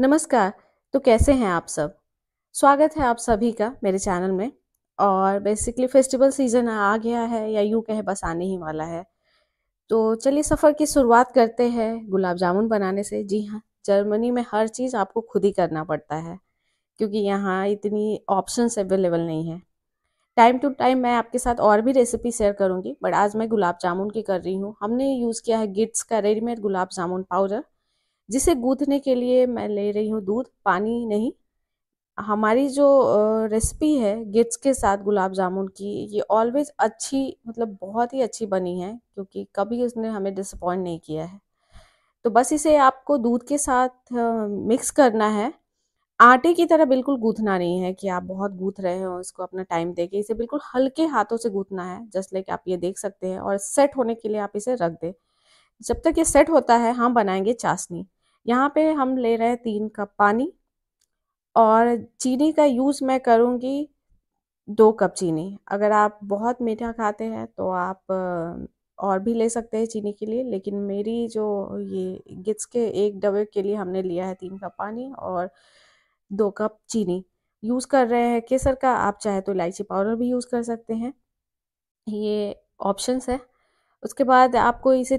नमस्कार तो कैसे हैं आप सब स्वागत है आप सभी का मेरे चैनल में और बेसिकली फेस्टिवल सीज़न आ गया है या यूँ कहे बस आने ही वाला है तो चलिए सफ़र की शुरुआत करते हैं गुलाब जामुन बनाने से जी हाँ जर्मनी में हर चीज़ आपको खुद ही करना पड़ता है क्योंकि यहाँ इतनी ऑप्शंस अवेलेबल नहीं है टाइम टू टाइम मैं आपके साथ और भी रेसिपी शेयर करूँगी बट आज मैं गुलाब जामुन की कर रही हूँ हमने यूज़ किया है गिट्स का रेडीमेड गुलाब जामुन पाउडर जिसे गूंथने के लिए मैं ले रही हूँ दूध पानी नहीं हमारी जो रेसिपी है गिट्स के साथ गुलाब जामुन की ये ऑलवेज अच्छी मतलब बहुत ही अच्छी बनी है क्योंकि कभी उसने हमें डिसअपॉइंट नहीं किया है तो बस इसे आपको दूध के साथ मिक्स करना है आटे की तरह बिल्कुल गूंथना नहीं है कि आप बहुत गूंथ रहे हो इसको अपना टाइम दे के इसे बिल्कुल हल्के हाथों से गूंथना है जस्ट लाइक आप ये देख सकते हैं और सेट होने के लिए आप इसे रख दें जब तक ये सेट होता है हम बनाएंगे चाशनी यहाँ पे हम ले रहे हैं तीन कप पानी और चीनी का यूज़ मैं करूँगी दो कप चीनी अगर आप बहुत मीठा खाते हैं तो आप और भी ले सकते हैं चीनी के लिए लेकिन मेरी जो ये गिट्स के एक डब्बे के लिए हमने लिया है तीन कप पानी और दो कप चीनी यूज़ कर रहे हैं केसर का आप चाहे तो इलायची पाउडर भी यूज़ कर सकते हैं ये ऑप्शंस है उसके बाद आपको इसे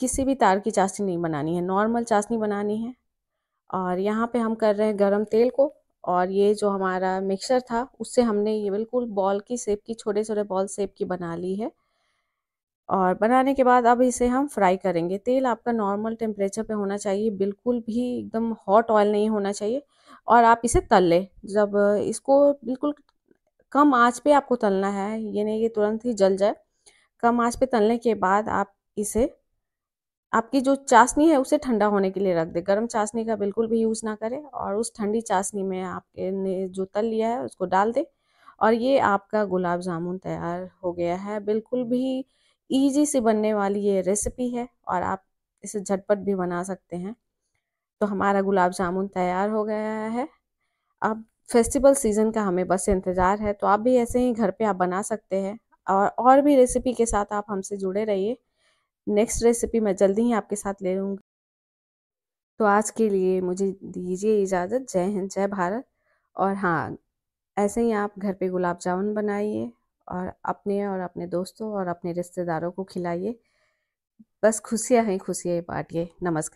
किसी भी तार की चाशनी नहीं बनानी है नॉर्मल चाशनी बनानी है और यहाँ पे हम कर रहे हैं गरम तेल को और ये जो हमारा मिक्सर था उससे हमने ये बिल्कुल बॉल की सेप की छोटे छोटे बॉल सेप की बना ली है और बनाने के बाद अब इसे हम फ्राई करेंगे तेल आपका नॉर्मल टेम्परेचर पे होना चाहिए बिल्कुल भी एकदम हॉट ऑयल नहीं होना चाहिए और आप इसे तल लें जब इसको बिल्कुल कम आँच पर आपको तलना है ये नहीं कि तुरंत ही जल जाए कम आँच पर तलने के बाद आप इसे आपकी जो चाशनी है उसे ठंडा होने के लिए रख दे गर्म चाशनी का बिल्कुल भी यूज़ ना करें और उस ठंडी चाशनी में आपके ने जो तल लिया है उसको डाल दे और ये आपका गुलाब जामुन तैयार हो गया है बिल्कुल भी ईजी से बनने वाली ये रेसिपी है और आप इसे झटपट भी बना सकते हैं तो हमारा गुलाब जामुन तैयार हो गया है अब फेस्टिवल सीज़न का हमें बस इंतज़ार है तो आप भी ऐसे ही घर पे आप बना सकते हैं और और भी रेसिपी के साथ आप हमसे जुड़े रहिए नेक्स्ट रेसिपी मैं जल्दी ही आपके साथ ले लूँगी तो आज के लिए मुझे दीजिए इजाज़त जय हिंद जय भारत और हाँ ऐसे ही आप घर पे गुलाब जामुन बनाइए और अपने और अपने दोस्तों और अपने रिश्तेदारों को खिलाइए बस खुशियाँ ही खुशियाँ बांटिए नमस्कार